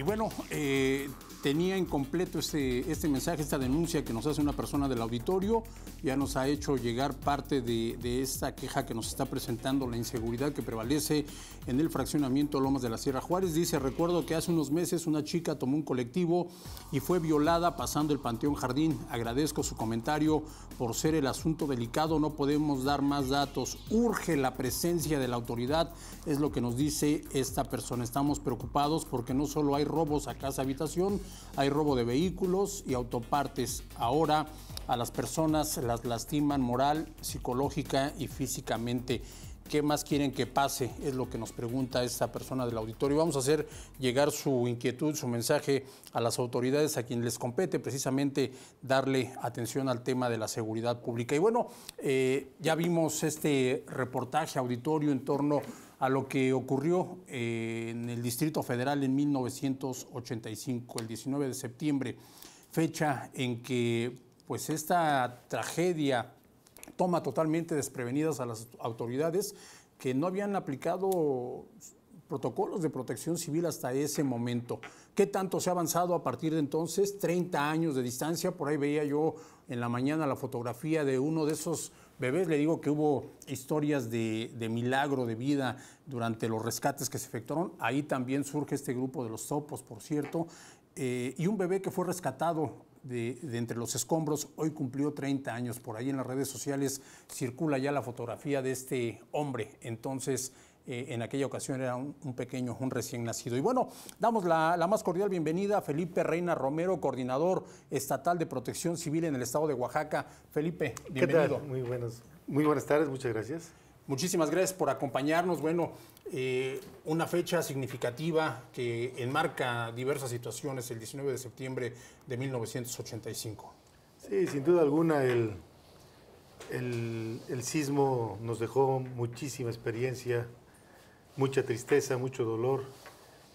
Y bueno, eh, tenía incompleto este, este mensaje, esta denuncia que nos hace una persona del auditorio ya nos ha hecho llegar parte de, esta queja que nos está presentando la inseguridad que prevalece en el fraccionamiento Lomas de la Sierra Juárez. Dice, recuerdo que hace unos meses una chica tomó un colectivo y fue violada pasando el Panteón Jardín. Agradezco su comentario por ser el asunto delicado, no podemos dar más datos. Urge la presencia de la autoridad, es lo que nos dice esta persona. Estamos preocupados porque no solo hay robos a casa habitación, hay robo de vehículos y autopartes. Ahora a las personas las lastiman moral, psicológica y físicamente. ¿Qué más quieren que pase? Es lo que nos pregunta esta persona del auditorio. Vamos a hacer llegar su inquietud, su mensaje a las autoridades, a quien les compete precisamente darle atención al tema de la seguridad pública. Y bueno, eh, ya vimos este reportaje auditorio en torno a lo que ocurrió eh, en el Distrito Federal en 1985, el 19 de septiembre, fecha en que pues esta tragedia toma totalmente desprevenidas a las autoridades que no habían aplicado protocolos de protección civil hasta ese momento. ¿Qué tanto se ha avanzado a partir de entonces? 30 años de distancia, por ahí veía yo en la mañana la fotografía de uno de esos bebés, le digo que hubo historias de, milagro de vida durante los rescates que se efectuaron, ahí también surge este grupo de los topos, por cierto, eh, y un bebé que fue rescatado de, entre los escombros. Hoy cumplió 30 años. Por ahí en las redes sociales circula ya la fotografía de este hombre. Entonces, eh, en aquella ocasión era un, pequeño, un recién nacido. Y bueno, damos la, más cordial bienvenida a Felipe Reina Romero, coordinador estatal de protección civil en el estado de Oaxaca. Felipe, bienvenido. Muy, buenos, muy buenas tardes, muchas gracias. Muchísimas gracias por acompañarnos. Bueno, eh, una fecha significativa que enmarca diversas situaciones, el 19 de septiembre de 1985. Sí, sin duda alguna, el, el, sismo nos dejó muchísima experiencia, mucha tristeza, mucho dolor.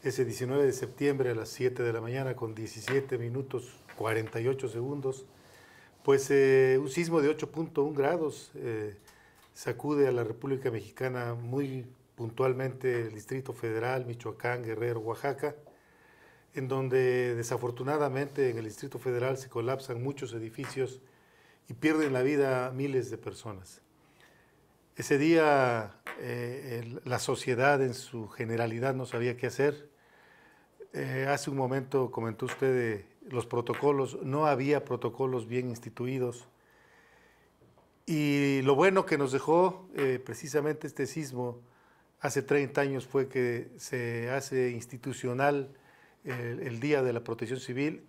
Ese 19 de septiembre a las 7 de la mañana con 17 minutos 48 segundos, pues eh, un sismo de 8.1 grados. Eh, sacude a la República Mexicana muy puntualmente el Distrito Federal, Michoacán, Guerrero, Oaxaca, en donde desafortunadamente en el Distrito Federal se colapsan muchos edificios y pierden la vida miles de personas. Ese día eh, la sociedad en su generalidad no sabía qué hacer. Eh, hace un momento comentó usted los protocolos, no había protocolos bien instituidos y lo bueno que nos dejó eh, precisamente este sismo hace 30 años fue que se hace institucional el, Día de la Protección Civil,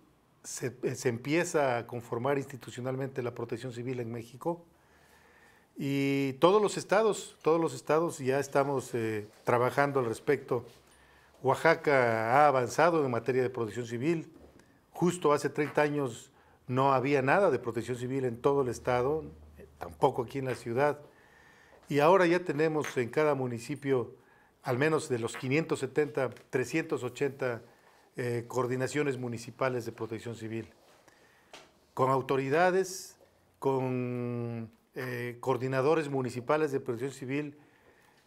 eh, se, empieza a conformar institucionalmente la protección civil en México y todos los estados, todos los estados ya estamos eh, trabajando al respecto. Oaxaca ha avanzado en materia de protección civil. Justo hace 30 años no había nada de protección civil en todo el estado, tampoco aquí en la ciudad. Y ahora ya tenemos en cada municipio, al menos de los 570, 380 eh, coordinaciones municipales de protección civil, con autoridades, con eh, coordinadores municipales de protección civil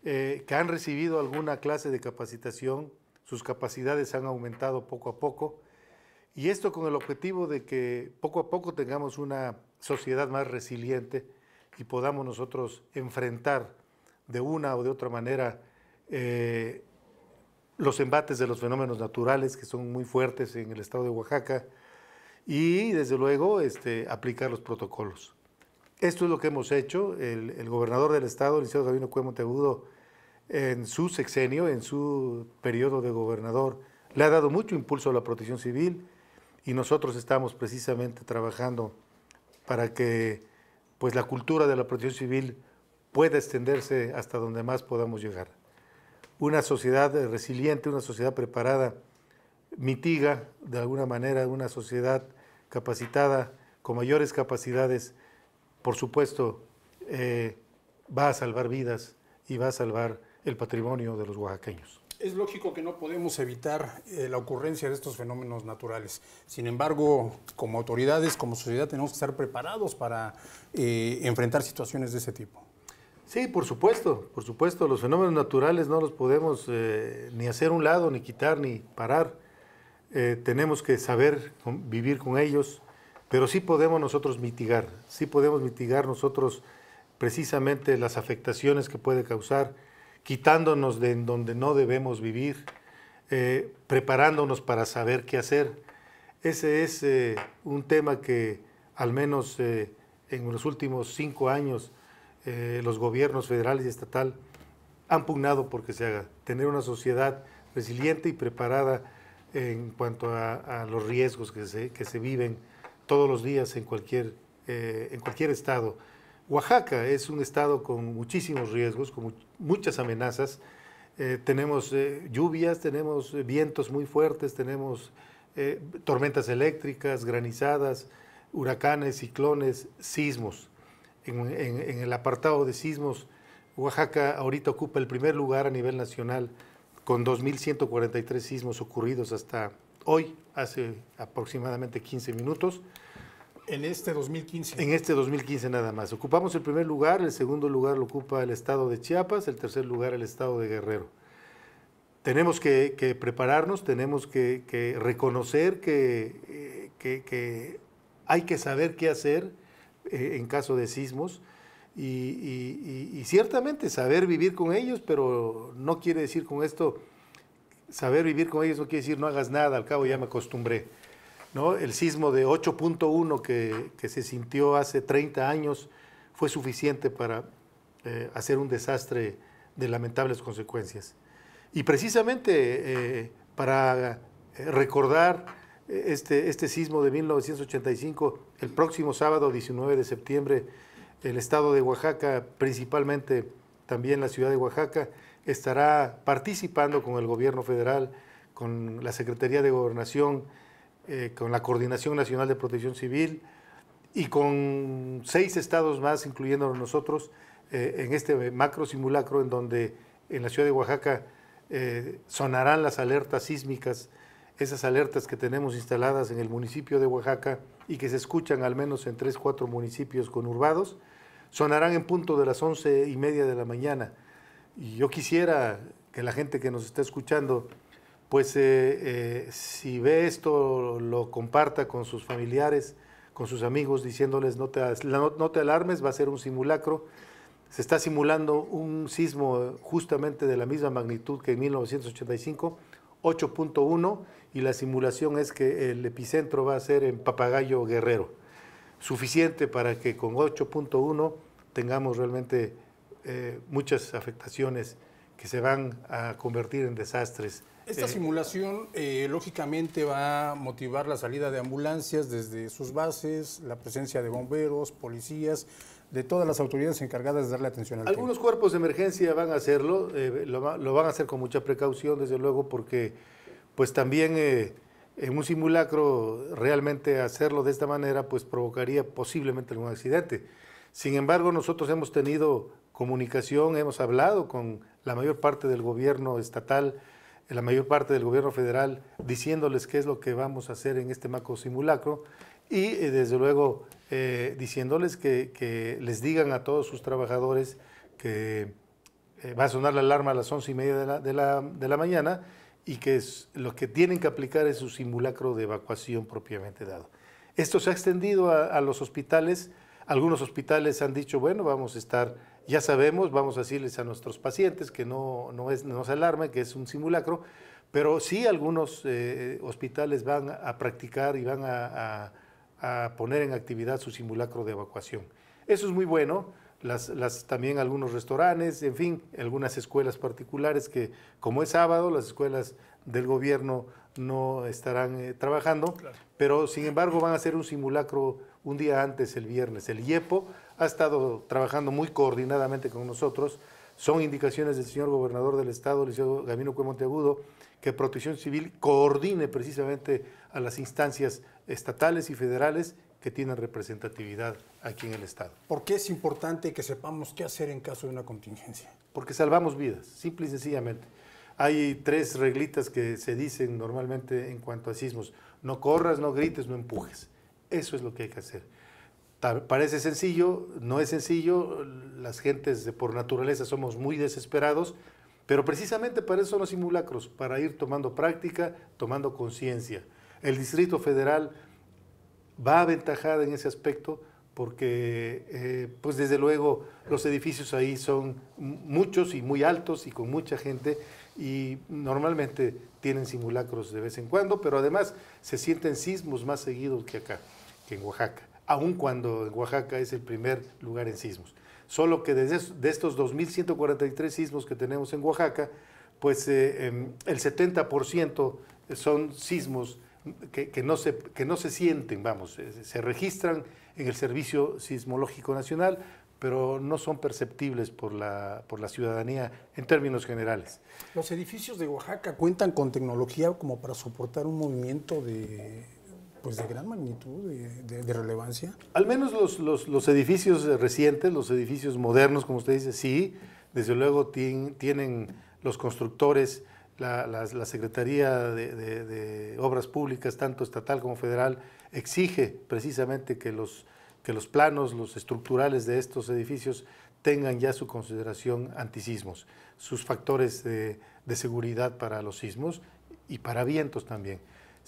eh, que han recibido alguna clase de capacitación, sus capacidades han aumentado poco a poco, y esto con el objetivo de que poco a poco tengamos una sociedad más resiliente, y podamos nosotros enfrentar de una o de otra manera eh, los embates de los fenómenos naturales que son muy fuertes en el estado de Oaxaca y desde luego este, aplicar los protocolos. Esto es lo que hemos hecho. El, gobernador del estado, el licenciado Gabino Cuevo Montebudo en su sexenio, en su periodo de gobernador, le ha dado mucho impulso a la protección civil y nosotros estamos precisamente trabajando para que pues la cultura de la protección civil puede extenderse hasta donde más podamos llegar. Una sociedad resiliente, una sociedad preparada, mitiga de alguna manera una sociedad capacitada, con mayores capacidades, por supuesto, eh, va a salvar vidas y va a salvar el patrimonio de los oaxaqueños. Es lógico que no podemos evitar eh, la ocurrencia de estos fenómenos naturales. Sin embargo, como autoridades, como sociedad, tenemos que estar preparados para eh, enfrentar situaciones de ese tipo. Sí, por supuesto, por supuesto. Los fenómenos naturales no los podemos eh, ni hacer un lado, ni quitar, ni parar. tenemos que saber vivir con ellos, pero sí podemos nosotros mitigar, sí podemos mitigar nosotros precisamente las afectaciones que puede causar quitándonos de donde no debemos vivir, eh, preparándonos para saber qué hacer. Ese es eh, un tema que al menos eh, en los últimos cinco años los gobiernos federales y estatal han pugnado porque se haga, tener una sociedad resiliente y preparada en cuanto a, los riesgos que se, viven todos los días en cualquier, en cualquier estado. Oaxaca es un estado con muchísimos riesgos, con muchas amenazas. Eh, tenemos eh, lluvias, tenemos eh, vientos muy fuertes, tenemos tormentas eléctricas, granizadas, huracanes, ciclones, sismos. en, el apartado de sismos, Oaxaca ahorita ocupa el primer lugar a nivel nacional con 2.143 sismos ocurridos hasta hoy, hace aproximadamente 15 minutos. En este 2015. En este 2015 nada más. Ocupamos el primer lugar, el segundo lugar lo ocupa el estado de Chiapas, el tercer lugar el estado de Guerrero. Tenemos que, prepararnos, tenemos que, reconocer eh, que, hay que saber qué hacer eh, en caso de sismos. y, ciertamente saber vivir con ellos, pero no quiere decir con esto, saber vivir con ellos no quiere decir no hagas nada, al cabo ya me acostumbré. El sismo de 8.1 que, se sintió hace 30 años fue suficiente para eh, hacer un desastre de lamentables consecuencias. Y precisamente eh, para eh, recordar este, este sismo de 1985, el próximo sábado 19 de septiembre, el estado de Oaxaca, principalmente también la ciudad de Oaxaca, estará participando con el gobierno federal, con la Secretaría de Gobernación, eh, con la Coordinación Nacional de Protección Civil y con seis estados más, incluyendo nosotros, eh, en este macro simulacro en donde en la ciudad de Oaxaca eh, sonarán las alertas sísmicas, esas alertas que tenemos instaladas en el municipio de Oaxaca y que se escuchan al menos en tres, cuatro municipios conurbados, sonarán en punto de las once y media de la mañana. Y yo quisiera que la gente que nos está escuchando pues eh, eh, si ve esto, lo comparta con sus familiares, con sus amigos, diciéndoles no te, te alarmes, va a ser un simulacro. Se está simulando un sismo justamente de la misma magnitud que en 1985, 8.1, y la simulación es que el epicentro va a ser en Papagayo Guerrero. Suficiente para que con 8.1 tengamos realmente eh, muchas afectaciones que se van a convertir en desastres esta simulación, eh, lógicamente, va a motivar la salida de ambulancias desde sus bases, la presencia de bomberos, policías, de todas las autoridades encargadas de darle atención al Algunos cuerpos de emergencia van a hacerlo, eh, lo, van a hacer con mucha precaución, desde luego, porque pues también eh, en un simulacro realmente hacerlo de esta manera pues provocaría posiblemente algún accidente. Sin embargo, nosotros hemos tenido comunicación, hemos hablado con la mayor parte del gobierno estatal, la mayor parte del gobierno federal diciéndoles qué es lo que vamos a hacer en este macro simulacro y eh, desde luego eh, diciéndoles que, les digan a todos sus trabajadores que eh, va a sonar la alarma a las once y media de la, mañana y que lo que tienen que aplicar es su simulacro de evacuación propiamente dado. Esto se ha extendido a los hospitales. Algunos hospitales han dicho, bueno, vamos a estar ya sabemos, vamos a decirles a nuestros pacientes que no, no, es, se que es un simulacro, pero sí algunos eh, hospitales van a practicar y van a, poner en actividad su simulacro de evacuación. Eso es muy bueno. Las, también algunos restaurantes, en fin, algunas escuelas particulares que, como es sábado, las escuelas del gobierno no estarán eh, trabajando, pero sin embargo van a hacer un simulacro un día antes, el viernes. El IEPO ha estado trabajando muy coordinadamente con nosotros. Son indicaciones del señor gobernador del Estado, el licenciado Gabino Agudo, que Protección Civil coordine precisamente a las instancias estatales y federales que tienen representatividad aquí en el Estado. ¿Por qué es importante que sepamos qué hacer en caso de una contingencia? Porque salvamos vidas, simple y sencillamente. Hay tres reglitas que se dicen normalmente en cuanto a sismos. No corras, no grites, no empujes. Eso es lo que hay que hacer. Parece sencillo, no es sencillo, las gentes por naturaleza somos muy desesperados, pero precisamente para eso son los simulacros, para ir tomando práctica, tomando conciencia. El Distrito Federal va aventajada en ese aspecto porque, eh, pues desde luego, los edificios ahí son muchos y muy altos y con mucha gente y normalmente tienen simulacros de vez en cuando, pero además se sienten sismos más seguidos que acá, que en Oaxaca aun cuando Oaxaca es el primer lugar en sismos. Solo que desde, de estos 2.143 sismos que tenemos en Oaxaca, pues eh, em, el 70% son sismos que, no se, que no se sienten, vamos, eh, se registran en el Servicio Sismológico Nacional, pero no son perceptibles por la, por la ciudadanía en términos generales. Los edificios de Oaxaca cuentan con tecnología como para soportar un movimiento de pues de gran magnitud, y de, relevancia. Al menos los, los, edificios recientes, los edificios modernos, como usted dice, sí, desde luego tienen los constructores, la, Secretaría de, Obras Públicas, tanto estatal como federal, exige precisamente que los, que los planos, los estructurales de estos edificios tengan ya su consideración antisismos, sus factores de seguridad para los sismos y para vientos también.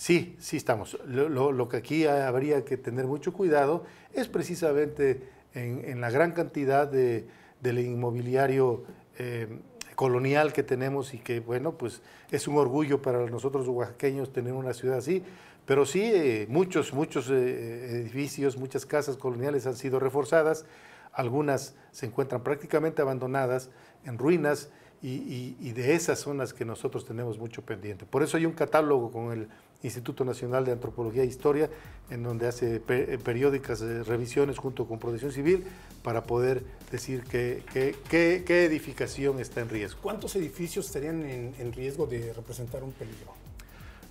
Sí, sí estamos. Lo, que aquí habría que tener mucho cuidado es precisamente en, la gran cantidad del inmobiliario eh, colonial que tenemos y que, bueno, pues es un orgullo para nosotros oaxaqueños tener una ciudad así, pero sí eh, muchos, muchos eh, edificios, muchas casas coloniales han sido reforzadas, algunas se encuentran prácticamente abandonadas, en ruinas, y, de esas zonas que nosotros tenemos mucho pendiente. Por eso hay un catálogo con el Instituto Nacional de Antropología e Historia, en donde hace eh, periódicas eh, revisiones junto con Protección Civil para poder decir qué que, edificación está en riesgo. ¿Cuántos edificios estarían en, riesgo de representar un peligro?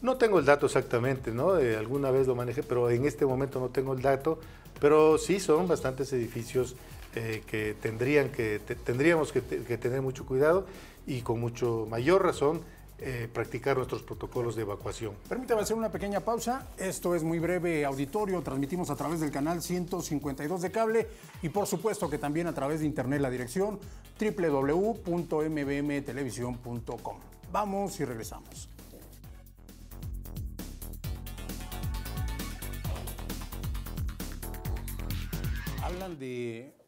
No tengo el dato exactamente, ¿no? Eh, alguna vez lo manejé, pero en este momento no tengo el dato. Pero sí son bastantes edificios que tendrían que tendríamos que tener mucho cuidado y con mucho mayor razón eh, practicar nuestros protocolos de evacuación. Permítame hacer una pequeña pausa. Esto es muy breve auditorio. Transmitimos a través del canal 152 de cable y por supuesto que también a través de internet la dirección www.mbmtelevisión.com. Vamos y regresamos. Hablan de